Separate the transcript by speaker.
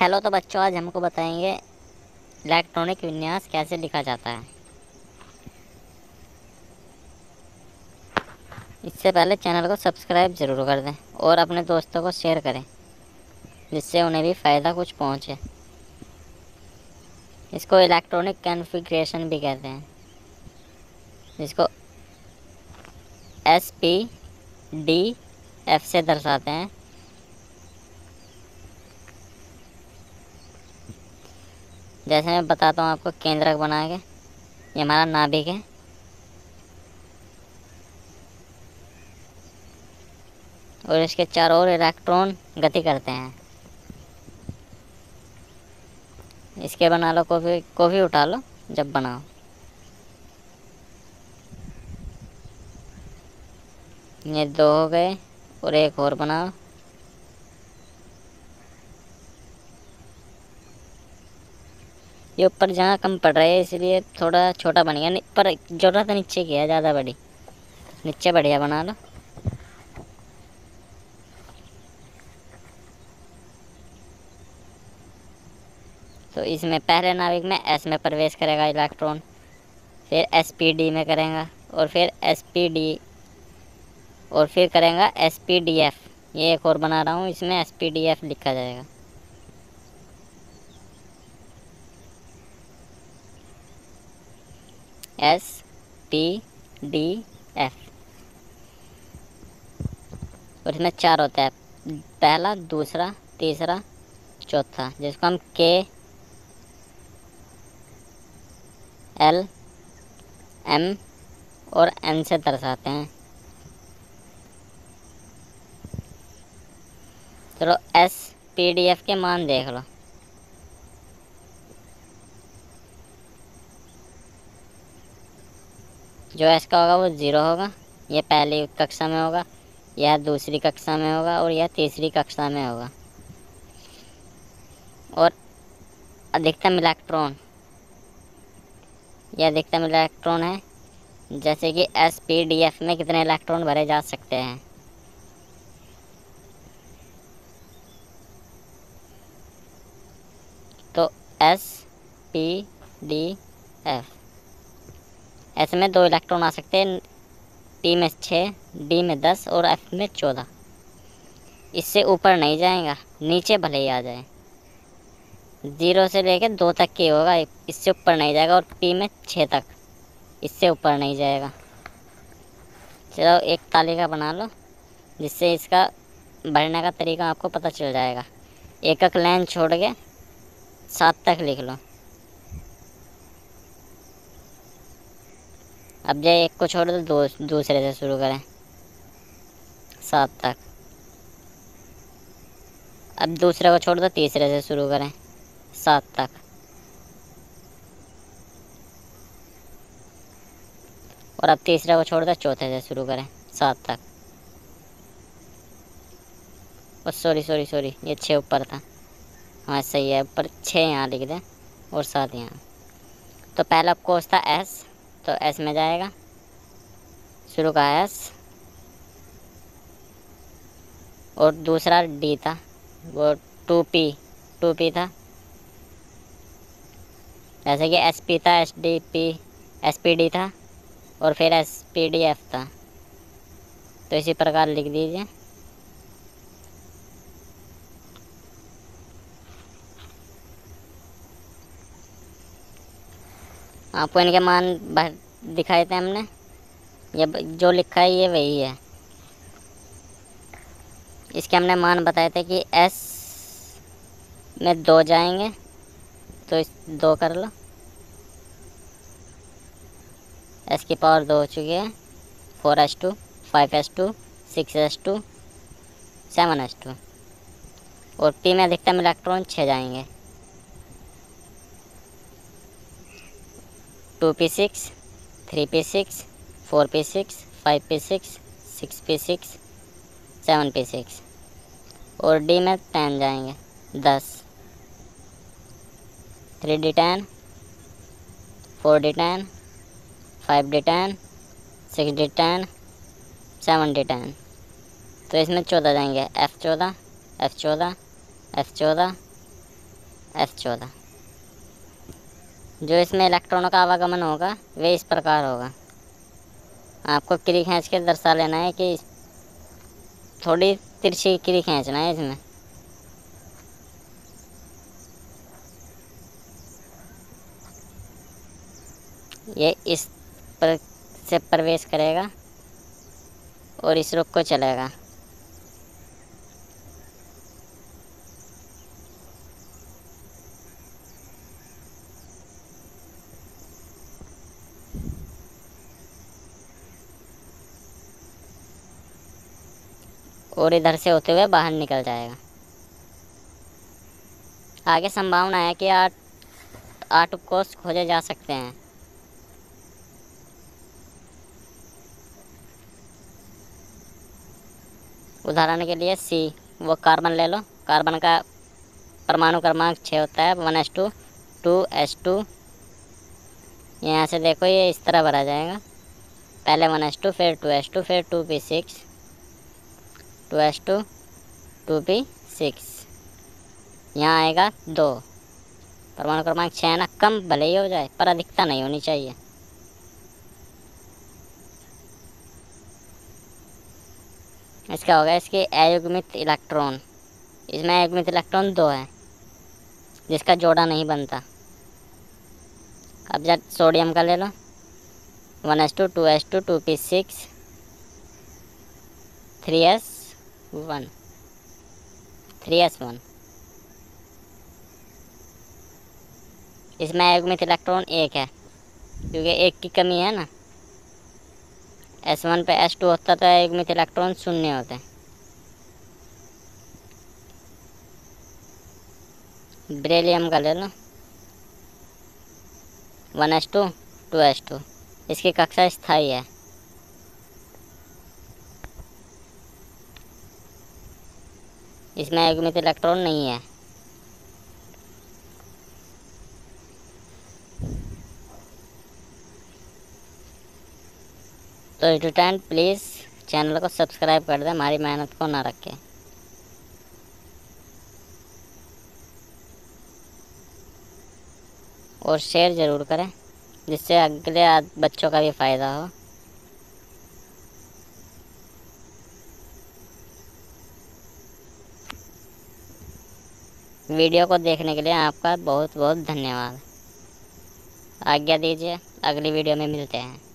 Speaker 1: hello तो बच्चों आज हमको बताएंगे इलेक्ट्रॉनिक विन्यास कैसे लिखा जाता है इससे पहले चैनल को सब्सक्राइब ज़रूर कर दें और अपने दोस्तों को शेयर करें जिससे उन्हें भी फ़ायदा कुछ पहुंचे इसको इलेक्ट्रॉनिक कॉन्फ़िगरेशन भी कहते हैं जिसको एस पी डी एफ से दर्शाते हैं जैसे मैं बताता हूँ आपको केंद्रक बना के ये हमारा नाभिक है और इसके चारों ओर इलेक्ट्रॉन गति करते हैं इसके बना लो कॉफ़ी कॉफ़ी उठा लो जब बनाओ ये दो हो गए और एक और बनाओ ये ऊपर जहाँ कम पड़ रहा है इसलिए थोड़ा छोटा बन गया पर ज़रूरत नीचे की है ज़्यादा बड़ी नीचे बढ़िया बना लो तो इसमें पहले नाविक में एस में प्रवेश करेगा इलेक्ट्रॉन फिर एस पी डी में करेगा और फिर एस पी डी और फिर करेंगे एस पी डी एफ़ ये एक और बना रहा हूँ इसमें एस पी डी एफ़ लिखा जाएगा एस पी डी एफ और इसमें चार होता है पहला दूसरा तीसरा चौथा जिसको हम के एल एम और एन से दर्शाते हैं चलो एस पी डी एफ के मान देख लो जो का होगा वो ज़ीरो होगा यह पहली कक्षा में होगा यह दूसरी कक्षा में होगा और यह तीसरी कक्षा में होगा और अधिकतम इलेक्ट्रॉन यह अधिकतम इलेक्ट्रॉन है जैसे कि एस पी डी एफ में कितने इलेक्ट्रॉन भरे जा सकते हैं तो एस पी डी एफ ऐसे में दो इलेक्ट्रॉन आ सकते हैं टी में छः डी में दस और एफ में चौदह इससे ऊपर नहीं जाएगा नीचे भले ही आ जाए ज़ीरो से लेकर दो तक के होगा इससे ऊपर नहीं जाएगा और पी में छः तक इससे ऊपर नहीं जाएगा चलो एक तालिका बना लो जिससे इसका भरने का तरीका आपको पता चल जाएगा एक एक लाइन छोड़ के सात तक लिख लो अब जो एक को छोड़ दो, दूसरे से शुरू करें सात तक अब दूसरे को छोड़ दो तीसरे से शुरू करें सात तक और अब तीसरे को छोड़ दो चौथे से शुरू करें सात तक और सॉरी सॉरी सॉरी ये छः ऊपर था हाँ सही है ऊपर छः यहाँ लिख दें और सात यहाँ तो पहला आपको था एस तो एस में जाएगा शुरू का एस और दूसरा डी था वो टू पी टू पी था जैसे कि एस पी था s d p s p d था और फिर एस पी डी एफ था तो इसी प्रकार लिख दीजिए आपको इनके मान दिखाए थे हमने ये जो लिखा है ये वही है इसके हमने मान बताए थे कि एस में दो जाएंगे तो इस दो कर लो एस की पावर दो हो चुकी है four s two five s two six s two seven s two और पी में अधिकतम इलेक्ट्रॉन छः जाएंगे two p six three p six four p six five p six six p six seven p six और d में ten जाएंगे दस three d ten four d ten five d ten six d ten seven d ten तो इसमें चौदह जाएंगे F चौदह F चौदह एफ़ चौदह एफ़ चौदह जो इसमें इलेक्ट्रॉनों का आवागमन होगा वे इस प्रकार होगा आपको किरी खींच के दर्शा लेना है कि थोड़ी तिरछी किरी खींचना है इसमें ये इस पर से प्रवेश करेगा और इस रुख को चलेगा और इधर से होते हुए बाहर निकल जाएगा आगे संभावना है कि आठ आठ उपकोष खोजे जा सकते हैं उदाहरण के लिए सी वो कार्बन ले लो कार्बन का परमाणु क्रमांक छः होता है one s two two s two यहाँ से देखो ये इस तरह भरा जाएगा पहले वन एस टू फिर टू एस टू फिर two p six two s two two p six यहाँ आएगा दो परमाणु क्रमांक छः ना कम भले ही हो जाए पर अधिकता नहीं होनी चाहिए इसका होगा इसके अयुग्मित इलेक्ट्रॉन इसमें अयुग्मित इलेक्ट्रॉन दो है जिसका जोड़ा नहीं बनता अब जब सोडियम का ले लो one s two two s two two p six three s one three s one इसमें एगमित इलेक्ट्रॉन एक है क्योंकि एक की कमी है ना एस वन पर एस टू होता तो एगमित इलेक्ट्रॉन शून्य होते हैं ब्रेलियम का ले लो one s two two s two इसकी कक्षा स्थाई है जिसमें एक में तो इलेक्ट्रॉन नहीं है तो स्टूडेंट प्लीज़ चैनल को सब्सक्राइब कर दें हमारी मेहनत को ना रखें और शेयर ज़रूर करें जिससे अगले बच्चों का भी फ़ायदा हो वीडियो को देखने के लिए आपका बहुत बहुत धन्यवाद आज्ञा दीजिए अगली वीडियो में मिलते हैं